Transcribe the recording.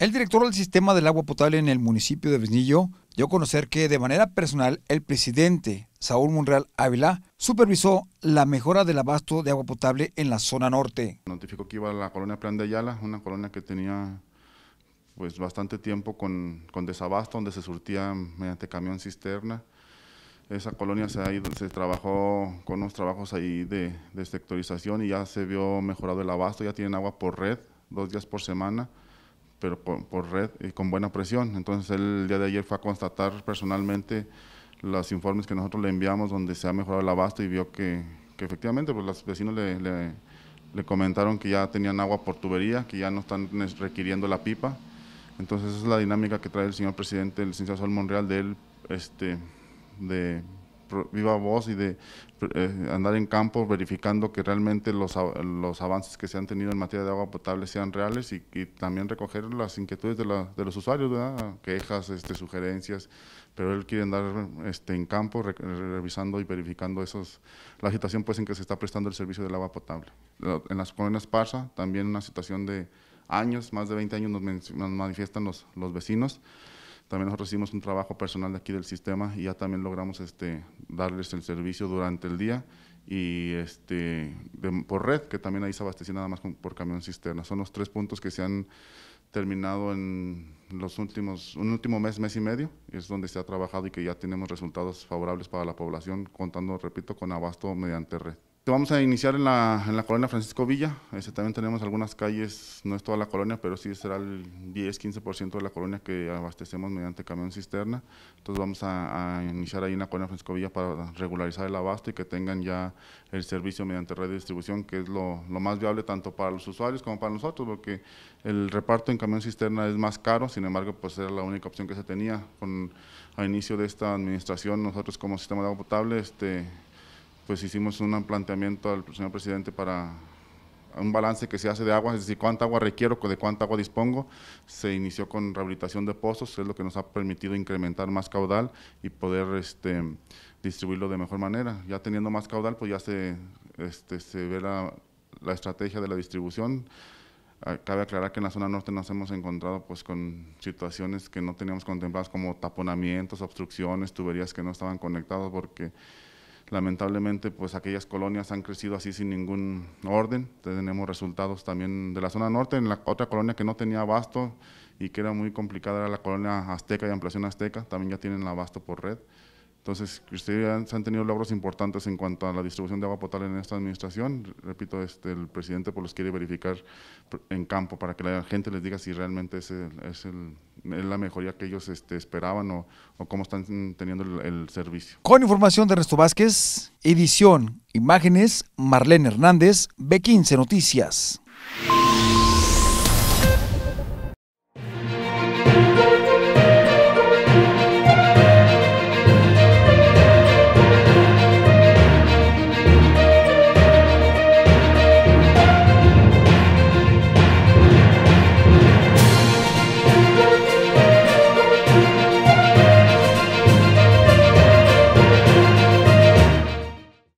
El director del sistema del agua potable en el municipio de Vesnillo dio a conocer que de manera personal el presidente Saúl Monreal Ávila supervisó la mejora del abasto de agua potable en la zona norte. Notificó que iba a la colonia Plan de Ayala, una colonia que tenía pues bastante tiempo con, con desabasto, donde se surtía mediante camión cisterna. Esa colonia se, ha ido, se trabajó con unos trabajos ahí de, de sectorización y ya se vio mejorado el abasto, ya tienen agua por red, dos días por semana pero por, red y con buena presión. Entonces el día de ayer fue a constatar personalmente los informes que nosotros le enviamos donde se ha mejorado el abasto y vio que, efectivamente pues los vecinos le, comentaron que ya tenían agua por tubería, que ya no están requiriendo la pipa. Entonces esa es la dinámica que trae el señor presidente, del licenciado Sol Monreal, de él este, de viva voz y de eh, andar en campo verificando que realmente los, los, avances que se han tenido en materia de agua potable sean reales y, también recoger las inquietudes de, la, de los usuarios, quejas, este, sugerencias, pero él quiere andar este, en campo revisando y verificando esos, la situación pues, en que se está prestando el servicio del agua potable. En las colonias Parsa también una situación de años, más de 20 años nos, manifiestan los, los vecinos, también nosotros hicimos un trabajo personal de aquí del sistema y ya también logramos este, darles el servicio durante el día y este, por red, que también ahí se abastecía nada más por camión cisterna. Son los tres puntos que se han terminado en los últimos, un último mes, mes y medio, es donde se ha trabajado y que ya tenemos resultados favorables para la población, contando, repito, con abasto mediante red. Vamos a iniciar en la, en la colonia Francisco Villa. Este, también tenemos algunas calles, no es toda la colonia, pero sí será el 10-15% de la colonia que abastecemos mediante camión cisterna. Entonces vamos a, iniciar ahí en la colonia Francisco Villa para regularizar el abasto y que tengan ya el servicio mediante red de distribución, que es lo, más viable tanto para los usuarios como para nosotros, porque el reparto en camión cisterna es más caro, sin embargo, pues era la única opción que se tenía. Con, a inicio de esta administración, nosotros como sistema de agua potable, este, pues hicimos un planteamiento al señor presidente para un balance que se hace de agua, es decir, cuánta agua requiero, de cuánta agua dispongo. Se inició con rehabilitación de pozos, es lo que nos ha permitido incrementar más caudal y poder este, distribuirlo de mejor manera. Ya teniendo más caudal, pues ya se, este, se ve la, estrategia de la distribución. Ah, cabe aclarar que en la zona norte nos hemos encontrado pues, con situaciones que no teníamos contempladas como taponamientos, obstrucciones, tuberías que no estaban conectadas porque Lamentablemente, pues aquellas colonias han crecido así sin ningún orden. Tenemos resultados también de la zona norte. En la otra colonia que no tenía abasto y que era muy complicada era la colonia azteca y ampliación azteca. También ya tienen abasto por red. Entonces, ustedes han tenido logros importantes en cuanto a la distribución de agua potable en esta administración. Repito, este, el presidente pues, los quiere verificar en campo para que la gente les diga si realmente es, es, el, es la mejoría que ellos este, esperaban o, cómo están teniendo el, el, servicio. Con información de Resto Vázquez, edición, imágenes, Marlene Hernández, B15 Noticias.